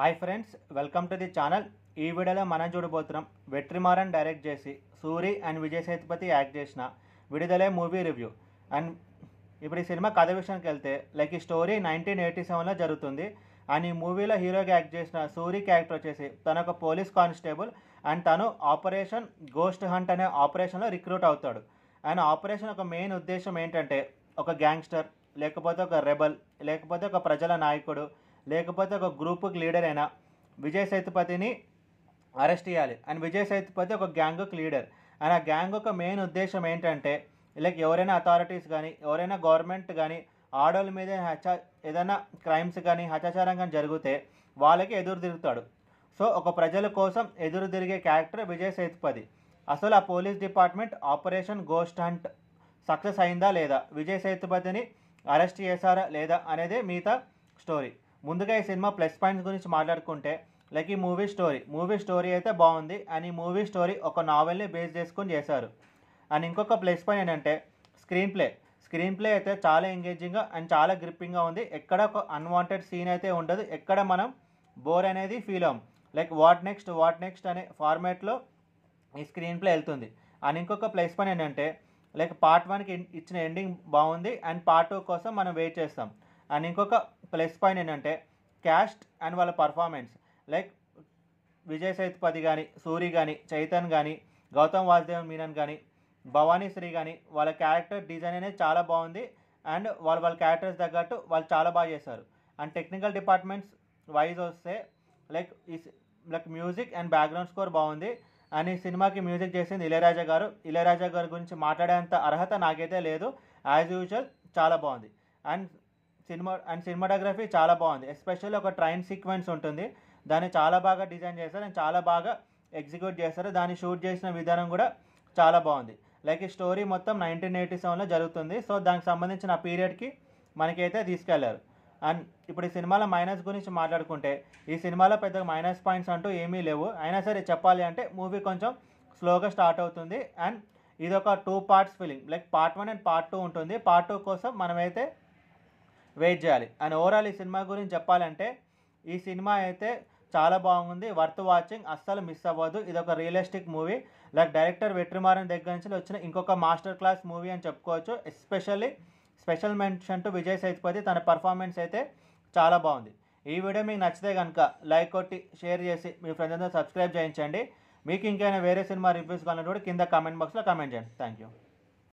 hi friends welcome to the channel ఈ వీడియోలో మనం చూడబోతున్నాం వెట్రిమారన్ డైరెక్ట్ చేసి సూరి అండ్ విజయ్ సేతుపతి యాక్ట్ చేసిన విడుదలే మూవీ రివ్యూ అండ్ ఇప్పుడు ఈ సినిమా కథ విషయానికి వెళ్తే లైక్ ఈ స్టోరీ నైన్టీన్ ఎయిటీ సెవెన్లో జరుగుతుంది అండ్ ఈ మూవీలో హీరోగా యాక్ట్ చేసిన సూరి క్యారెక్టర్ వచ్చేసి తన ఒక పోలీస్ కానిస్టేబుల్ అండ్ తను ఆపరేషన్ గోస్ట్ హంట్ అనే ఆపరేషన్లో రిక్రూట్ అవుతాడు అండ్ ఆపరేషన్ ఒక మెయిన్ ఉద్దేశం ఏంటంటే ఒక గ్యాంగ్స్టర్ లేకపోతే ఒక రెబల్ లేకపోతే ఒక ప్రజల నాయకుడు లేకపోతే ఒక గ్రూప్కి లీడర్ అయినా విజయ్ సేతుపతిని అరెస్ట్ చేయాలి అండ్ విజయ్ సేతుపతి ఒక గ్యాంగ్కి లీడర్ అండ్ ఆ గ్యాంగ్ యొక్క మెయిన్ ఉద్దేశం ఏంటంటే లైక్ ఎవరైనా అథారిటీస్ కానీ ఎవరైనా గవర్నమెంట్ కానీ ఆడవాళ్ళ మీద హత్యా ఏదైనా క్రైమ్స్ కానీ హత్యాచారం కానీ జరిగితే వాళ్ళకి ఎదురు తిరుగుతాడు సో ఒక ప్రజల కోసం ఎదురు తిరిగే క్యారెక్టర్ విజయ్ సేతుపతి అసలు ఆ police department operation ghost hunt success అయిందా లేదా విజయ్ సేతుపతిని అరెస్ట్ చేశారా లేదా అనేది మిగతా స్టోరీ ముందుగా ఈ సినిమా ప్లస్ పాయింట్స్ గురించి మాట్లాడుకుంటే లైక్ ఈ మూవీ స్టోరీ మూవీ స్టోరీ అయితే బాగుంది అండ్ ఈ మూవీ స్టోరీ ఒక నావెల్ని బేస్ చేసుకొని చేశారు అండ్ ఇంకొక ప్లస్ పాయింట్ ఏంటంటే స్క్రీన్ ప్లే స్క్రీన్ ప్లే అయితే చాలా ఎంగేజింగ్గా అండ్ చాలా గ్రిప్పింగ్గా ఉంది ఎక్కడ ఒక అన్వాంటెడ్ సీన్ అయితే ఉండదు ఎక్కడ మనం బోర్ అనేది ఫీల్ అవ్వం like what next what next అనే ఫార్మాట్లో ఈ స్క్రీన్ ప్లే వెళ్తుంది అండ్ ఇంకొక ప్లస్ పాయింట్ ఏంటంటే లైక్ పార్ట్ వన్కి ఇచ్చిన ఎండింగ్ బాగుంది అండ్ పార్ట్ టూ కోసం మనం వెయిట్ చేస్తాం అండ్ ఇంకొక ప్లస్ పాయింట్ ఏంటంటే క్యాస్ట్ అండ్ వాళ్ళ పర్ఫార్మెన్స్ లైక్ విజయ్ సేతుపతి కానీ సూరి కానీ చైతన్ కానీ గౌతమ్ వాసుదేవన్ మీనన్ కానీ భవానీ శ్రీ కానీ వాళ్ళ క్యారెక్టర్ డిజైన్ అనేది చాలా బాగుంది అండ్ వాళ్ళు వాళ్ళ క్యారెక్టర్స్ తగ్గట్టు వాళ్ళు చాలా బాగా చేశారు అండ్ టెక్నికల్ డిపార్ట్మెంట్స్ వైజ్ వస్తే లైక్ ఈ like music and background score బాగుంది అండ్ ఈ సినిమాకి మ్యూజిక్ చేసింది ఇళయరాజా గారు ఇళయరాజా గారి గురించి మాట్లాడేంత అర్హత నాకైతే లేదు యాజ్ యూజువల్ చాలా బాగుంది అండ్ సినిమా అండ్ సినిమాటోగ్రఫీ చాలా బాగుంది ఎస్పెషల్లీ ఒక ట్రైన్ సీక్వెన్స్ ఉంటుంది దాన్ని చాలా బాగా డిజైన్ చేస్తారు అండ్ చాలా బాగా ఎగ్జిక్యూట్ చేస్తారు దాన్ని షూట్ చేసిన విధానం కూడా చాలా బాగుంది లైక్ ఈ స్టోరీ మొత్తం నైన్టీన్ ఎయిటీ సెవెన్లో జరుగుతుంది సో దానికి సంబంధించిన ఆ పీరియడ్కి మనకైతే తీసుకెళ్లారు అండ్ ఇప్పుడు ఈ సినిమాలో మైనస్ గురించి మాట్లాడుకుంటే ఈ సినిమాలో పెద్ద మైనస్ పాయింట్స్ అంటూ ఏమీ లేవు అయినా సరే చెప్పాలి అంటే మూవీ కొంచెం స్లోగా స్టార్ట్ అవుతుంది అండ్ ఇది ఒక two parts film like part one and part two ఉంటుంది పార్ట్ టూ కోసం మనమైతే వెయిట్ చేయాలి అండ్ ఓవరాల్ ఈ సినిమా గురించి చెప్పాలంటే ఈ సినిమా అయితే చాలా బాగుంది వర్త్ వాచింగ్ అస్సలు మిస్ అవ్వదు ఇది ఒక realistic movie like director Vetrimaaran దగ్గర నుంచి వచ్చిన ఇంకొక మాస్టర్ క్లాస్ మూవీ అని చెప్పుకోవచ్చు especially special mention to Vijay Sethupathi తన పర్ఫార్మెన్స్ అయితే చాలా బాగుంది ఈ వీడియో మీకు నచ్చితే కనుక లైక్ కొట్టి షేర్ చేసి మీ ఫ్రెండ్స్ అందరూ సబ్స్క్రైబ్ చేయించండి మీకు ఇంకైనా వేరే సినిమా రివ్యూస్ కానీ కూడా కింద కామెంట్ బాక్స్లో కామెంట్ చేయండి థ్యాంక్ యూ